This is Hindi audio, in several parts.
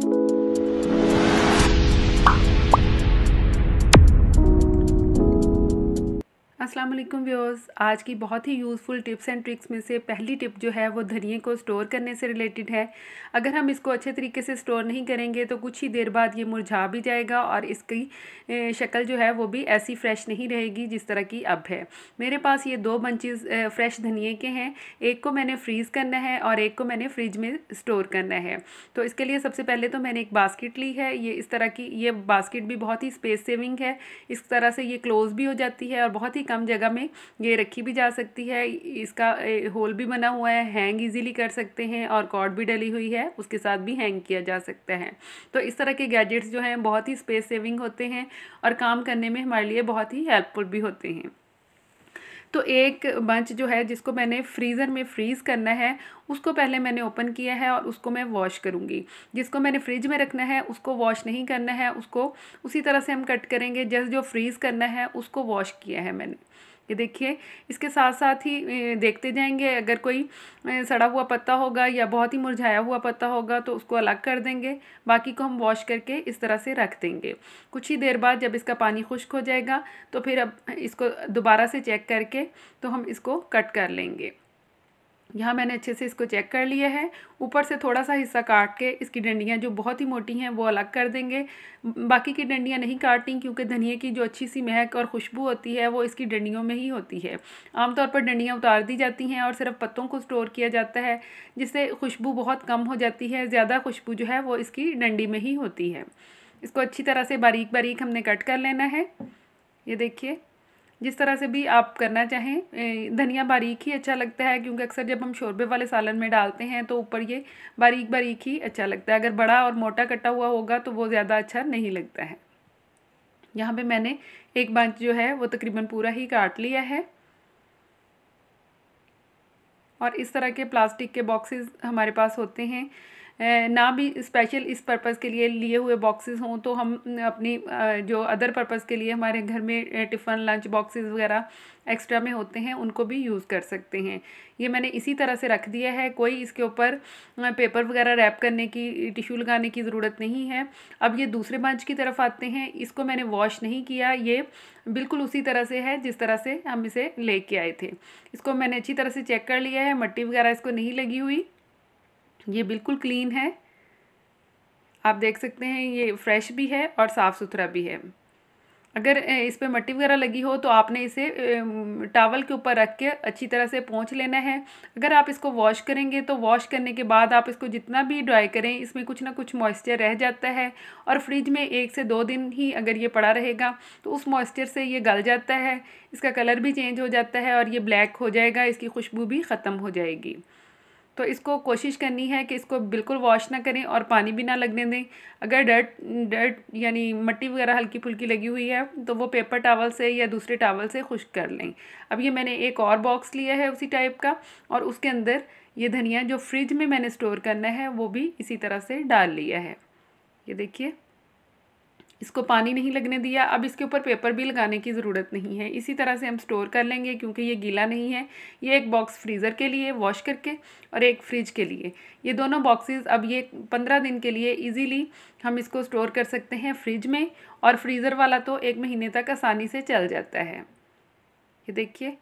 you अस्सलाम वालेकुम व्यूअर्स आज की बहुत ही यूज़फुल टिप्स एंड ट्रिक्स में से पहली टिप जो है वो धनिए को स्टोर करने से रिलेटेड है अगर हम इसको अच्छे तरीके से स्टोर नहीं करेंगे तो कुछ ही देर बाद ये मुरझा भी जाएगा और इसकी शक्ल जो है वो भी ऐसी फ्रेश नहीं रहेगी जिस तरह की अब है मेरे पास ये दो बंचेज फ्रेश धनिए के हैं एक को मैंने फ्रीज़ करना है और एक को मैंने फ्रिज में स्टोर करना है तो इसके लिए सबसे पहले तो मैंने एक बास्केट ली है ये इस तरह की ये बास्केट भी बहुत ही स्पेस सेविंग है इस तरह से ये क्लोज़ भी हो जाती है और बहुत ही कम कम जगह में ये रखी भी जा सकती है इसका होल भी बना हुआ है हैंग इजीली कर सकते हैं और कॉर्ड भी डली हुई है उसके साथ भी हैंग किया जा सकता है तो इस तरह के गैजेट्स जो हैं बहुत ही स्पेस सेविंग होते हैं और काम करने में हमारे लिए बहुत ही हेल्पफुल भी होते हैं तो एक बंच जो है जिसको मैंने फ्रीज़र में फ्रीज़ करना है उसको पहले मैंने ओपन किया है और उसको मैं वॉश करूँगी जिसको मैंने फ्रिज में रखना है उसको वॉश नहीं करना है उसको उसी तरह से हम कट करेंगे जस्ट जो फ्रीज़ करना है उसको वॉश किया है मैंने ये देखिए इसके साथ साथ ही देखते जाएंगे अगर कोई सड़ा हुआ पत्ता होगा या बहुत ही मुरझाया हुआ पत्ता होगा तो उसको अलग कर देंगे बाकी को हम वॉश करके इस तरह से रख देंगे कुछ ही देर बाद जब इसका पानी खुश्क हो जाएगा तो फिर अब इसको दोबारा से चेक करके तो हम इसको कट कर लेंगे यहाँ मैंने अच्छे से इसको चेक कर लिया है ऊपर से थोड़ा सा हिस्सा काट के इसकी डंडियाँ जो बहुत ही मोटी हैं वो अलग कर देंगे बाकी की डंडियाँ नहीं काटनी क्योंकि धनिए की जो अच्छी सी महक और खुशबू होती है वो इसकी डंडियों में ही होती है आमतौर पर डंडियाँ उतार दी जाती हैं और सिर्फ पत्तों को स्टोर किया जाता है जिससे खुशबू बहुत कम हो जाती है ज़्यादा खुशबू जो है वो इसकी डंडी में ही होती है इसको अच्छी तरह से बारीक बारीक हमने कट कर लेना है ये देखिए जिस तरह से भी आप करना चाहें धनिया बारीक ही अच्छा लगता है क्योंकि अक्सर जब हम शोरबे वाले सालन में डालते हैं तो ऊपर ये बारीक बारीक ही अच्छा लगता है अगर बड़ा और मोटा कटा हुआ होगा तो वो ज़्यादा अच्छा नहीं लगता है यहाँ पे मैंने एक बंच जो है वो तकरीबन पूरा ही काट लिया है और इस तरह के प्लास्टिक के बॉक्सेस हमारे पास होते हैं ना भी स्पेशल इस पर्पज़ के लिए लिए हुए बॉक्सेस हों तो हम अपनी जो अदर पर्पज़ के लिए हमारे घर में टिफ़न लंच बॉक्सेस वगैरह एक्स्ट्रा में होते हैं उनको भी यूज़ कर सकते हैं ये मैंने इसी तरह से रख दिया है कोई इसके ऊपर पेपर वगैरह रैप करने की टिश्यू लगाने की ज़रूरत नहीं है अब ये दूसरे बंच की तरफ आते हैं इसको मैंने वॉश नहीं किया ये बिल्कुल उसी तरह से है जिस तरह से हम इसे लेके आए थे इसको मैंने अच्छी तरह से चेक कर लिया है मट्टी वगैरह इसको नहीं लगी हुई ये बिल्कुल क्लीन है आप देख सकते हैं ये फ्रेश भी है और साफ़ सुथरा भी है अगर इस पर मट्टी वगैरह लगी हो तो आपने इसे टावल के ऊपर रख के अच्छी तरह से पहुँच लेना है अगर आप इसको वॉश करेंगे तो वॉश करने के बाद आप इसको जितना भी ड्राई करें इसमें कुछ ना कुछ मॉइस्चर रह जाता है और फ्रिज में एक से दो दिन ही अगर ये पड़ा रहेगा तो उस मॉइस्चर से ये गल जाता है इसका कलर भी चेंज हो जाता है और ये ब्लैक हो जाएगा इसकी खुशबू भी ख़त्म हो जाएगी तो इसको कोशिश करनी है कि इसको बिल्कुल वॉश ना करें और पानी भी ना लगने दें अगर डर्ट डर्ट यानी मट्टी वगैरह हल्की फुल्की लगी हुई है तो वो पेपर टावल से या दूसरे टावल से खुश्क कर लें अब ये मैंने एक और बॉक्स लिया है उसी टाइप का और उसके अंदर ये धनिया जो फ्रिज में मैंने स्टोर करना है वो भी इसी तरह से डाल लिया है ये देखिए इसको पानी नहीं लगने दिया अब इसके ऊपर पेपर भी लगाने की ज़रूरत नहीं है इसी तरह से हम स्टोर कर लेंगे क्योंकि ये गीला नहीं है ये एक बॉक्स फ्रीज़र के लिए वॉश करके और एक फ्रिज के लिए ये दोनों बॉक्सेस अब ये पंद्रह दिन के लिए इजीली हम इसको स्टोर कर सकते हैं फ्रिज में और फ्रीज़र वाला तो एक महीने तक आसानी से चल जाता है ये देखिए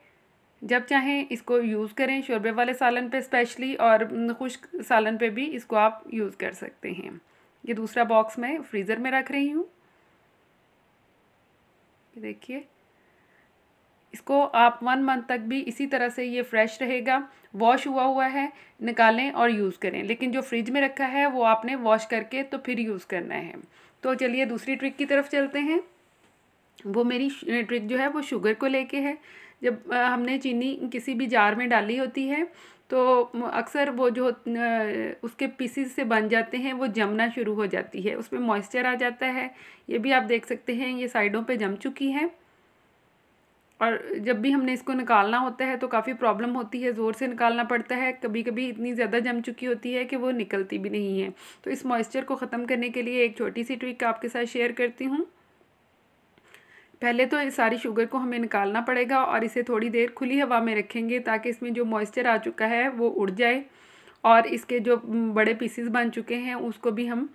जब चाहें इसको यूज़ करें शोरबे वाले सालन पर स्पेशली और खुश्क सालन पर भी इसको आप यूज़ कर सकते हैं ये दूसरा बॉक्स मैं फ्रीज़र में रख रही हूँ देखिए इसको आप वन मंथ तक भी इसी तरह से ये फ्रेश रहेगा वॉश हुआ हुआ है निकालें और यूज़ करें लेकिन जो फ्रिज में रखा है वो आपने वॉश करके तो फिर यूज़ करना है तो चलिए दूसरी ट्रिक की तरफ चलते हैं वो मेरी ट्रिक जो है वो शुगर को लेके है जब हमने चीनी किसी भी जार में डाली होती है तो अक्सर वो जो उसके पीसीस से बन जाते हैं वो जमना शुरू हो जाती है उसमें मॉइस्चर आ जाता है ये भी आप देख सकते हैं ये साइडों पे जम चुकी है और जब भी हमने इसको निकालना होता है तो काफ़ी प्रॉब्लम होती है ज़ोर से निकालना पड़ता है कभी कभी इतनी ज़्यादा जम चुकी होती है कि वो निकलती भी नहीं है तो इस मॉइस्चर को ख़त्म करने के लिए एक छोटी सी ट्रिक आपके साथ शेयर करती हूँ पहले तो इस सारी शुगर को हमें निकालना पड़ेगा और इसे थोड़ी देर खुली हवा में रखेंगे ताकि इसमें जो मॉइस्चर आ चुका है वो उड़ जाए और इसके जो बड़े पीसीस बन चुके हैं उसको भी हम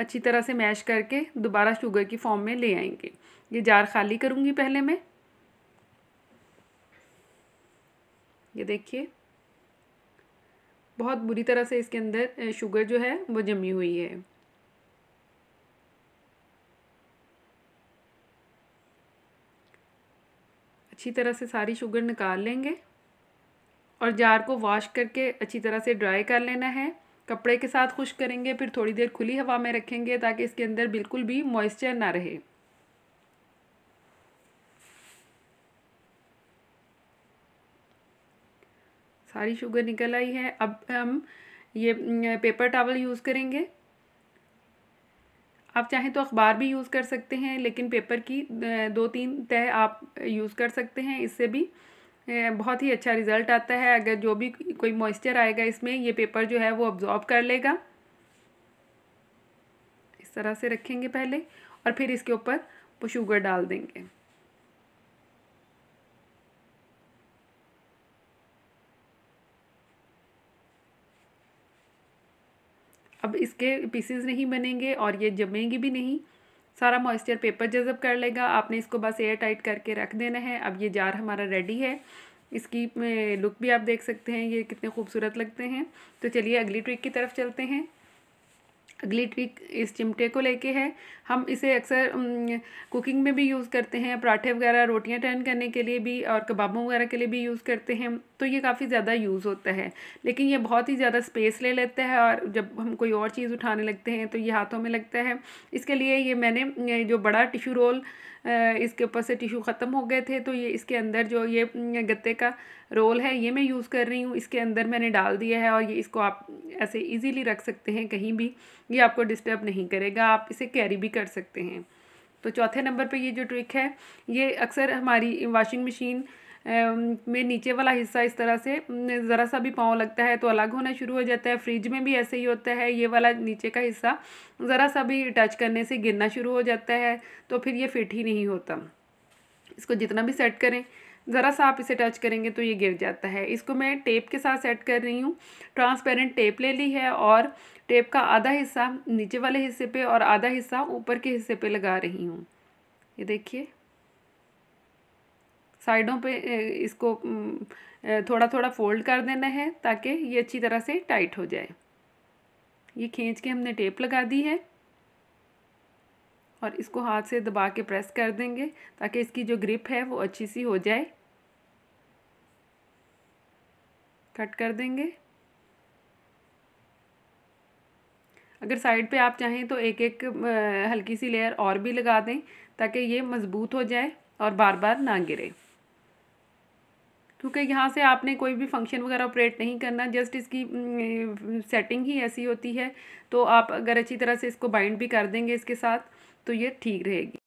अच्छी तरह से मैश करके दोबारा शुगर की फॉर्म में ले आएंगे ये जार खाली करूँगी पहले मैं ये देखिए बहुत बुरी तरह से इसके अंदर शुगर जो है वो जमी हुई है अच्छी तरह से सारी शुगर निकाल लेंगे और जार को वॉश करके अच्छी तरह से ड्राई कर लेना है कपड़े के साथ खुश करेंगे फिर थोड़ी देर खुली हवा में रखेंगे ताकि इसके अंदर बिल्कुल भी मॉइस्चर ना रहे सारी शुगर निकल आई है अब हम ये पेपर टावल यूज़ करेंगे आप चाहें तो अखबार भी यूज़ कर सकते हैं लेकिन पेपर की दो तीन तय आप यूज़ कर सकते हैं इससे भी बहुत ही अच्छा रिज़ल्ट आता है अगर जो भी कोई मॉइस्चर आएगा इसमें ये पेपर जो है वो अब्ज़ॉर्ब कर लेगा इस तरह से रखेंगे पहले और फिर इसके ऊपर वो शुगर डाल देंगे अब इसके पीसेज नहीं बनेंगे और ये जमेंगी भी नहीं सारा मॉइस्चर पेपर जज़ब कर लेगा आपने इसको बस एयर टाइट करके रख देना है अब ये जार हमारा रेडी है इसकी लुक भी आप देख सकते हैं ये कितने खूबसूरत लगते हैं तो चलिए अगली ट्रिक की तरफ चलते हैं अगली ट्रिक इस चिमटे को लेके है हम इसे अक्सर कुकिंग में भी यूज़ करते हैं पराठे वगैरह रोटियां टर्न करने के लिए भी और कबाबों वगैरह के लिए भी यूज़ करते हैं तो ये काफ़ी ज़्यादा यूज़ होता है लेकिन ये बहुत ही ज़्यादा स्पेस ले लेता है और जब हम कोई और चीज़ उठाने लगते हैं तो ये हाथों में लगता है इसके लिए ये मैंने जो बड़ा टिशू रोल इसके ऊपर से टिशू ख़त्म हो गए थे तो ये इसके अंदर जो ये गत्ते का रोल है ये मैं यूज़ कर रही हूँ इसके अंदर मैंने डाल दिया है और ये इसको आप ऐसे ईज़ीली रख सकते हैं कहीं भी ये आपको डिस्टर्ब नहीं करेगा आप इसे कैरी भी कर सकते हैं तो चौथे नंबर पर ये जो ट्रिक है ये अक्सर हमारी वॉशिंग मशीन में नीचे वाला हिस्सा इस तरह से ज़रा सा भी पाँव लगता है तो अलग होना शुरू हो जाता है फ्रिज में भी ऐसे ही होता है ये वाला नीचे का हिस्सा ज़रा सा भी टच करने से गिरना शुरू हो जाता है तो फिर ये फिट ही नहीं होता इसको जितना भी सेट करें ज़रा सा आप इसे टच करेंगे तो ये गिर जाता है इसको मैं टेप के साथ सेट कर रही हूँ ट्रांसपेरेंट टेप ले ली है और टेप का आधा हिस्सा नीचे वाले हिस्से पे और आधा हिस्सा ऊपर के हिस्से पे लगा रही हूँ ये देखिए साइडों पे इसको थोड़ा थोड़ा फोल्ड कर देना है ताकि ये अच्छी तरह से टाइट हो जाए ये खींच के हमने टेप लगा दी है और इसको हाथ से दबा के प्रेस कर देंगे ताकि इसकी जो ग्रिप है वो अच्छी सी हो जाए कट कर देंगे अगर साइड पे आप चाहें तो एक एक हल्की सी लेयर और भी लगा दें ताकि ये मज़बूत हो जाए और बार बार ना गिरे क्योंकि यहाँ से आपने कोई भी फंक्शन वगैरह ऑपरेट नहीं करना जस्ट इसकी सेटिंग ही ऐसी होती है तो आप अगर अच्छी तरह से इसको बाइंड भी कर देंगे इसके साथ तो ये ठीक रहेगी